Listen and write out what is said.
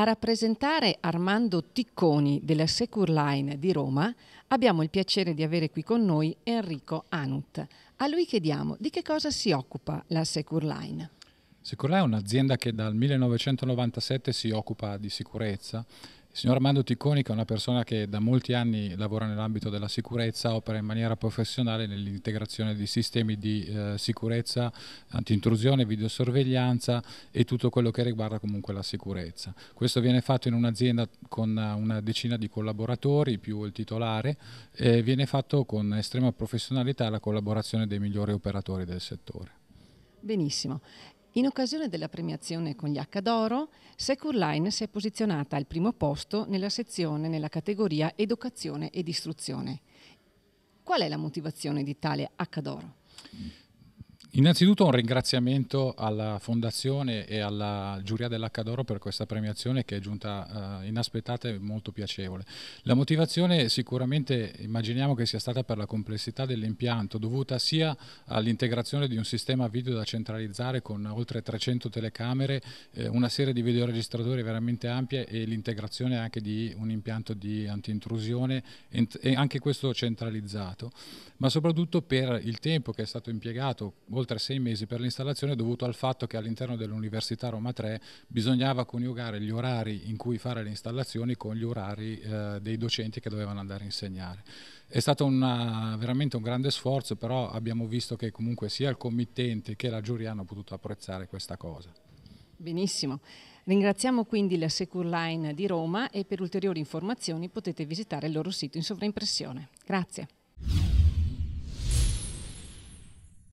A rappresentare Armando Ticconi della Securline di Roma abbiamo il piacere di avere qui con noi Enrico Anut. A lui chiediamo di che cosa si occupa la Securline. Securline è un'azienda che dal 1997 si occupa di sicurezza signor Armando Ticconi che è una persona che da molti anni lavora nell'ambito della sicurezza, opera in maniera professionale nell'integrazione di sistemi di eh, sicurezza, antintrusione, videosorveglianza e tutto quello che riguarda comunque la sicurezza. Questo viene fatto in un'azienda con una decina di collaboratori più il titolare e viene fatto con estrema professionalità e la collaborazione dei migliori operatori del settore. Benissimo. In occasione della premiazione con gli H d'oro, Securline si è posizionata al primo posto nella sezione nella categoria Educazione ed Istruzione. Qual è la motivazione di tale H d'oro? Innanzitutto un ringraziamento alla Fondazione e alla giuria dell'Accadoro per questa premiazione che è giunta uh, inaspettata e molto piacevole. La motivazione sicuramente immaginiamo che sia stata per la complessità dell'impianto dovuta sia all'integrazione di un sistema video da centralizzare con oltre 300 telecamere, eh, una serie di videoregistratori veramente ampie e l'integrazione anche di un impianto di antiintrusione e anche questo centralizzato, ma soprattutto per il tempo che è stato impiegato oltre sei mesi per l'installazione dovuto al fatto che all'interno dell'Università Roma 3 bisognava coniugare gli orari in cui fare le installazioni con gli orari eh, dei docenti che dovevano andare a insegnare. È stato una, veramente un grande sforzo, però abbiamo visto che comunque sia il committente che la giuria hanno potuto apprezzare questa cosa. Benissimo. Ringraziamo quindi la Securline di Roma e per ulteriori informazioni potete visitare il loro sito in sovraimpressione. Grazie.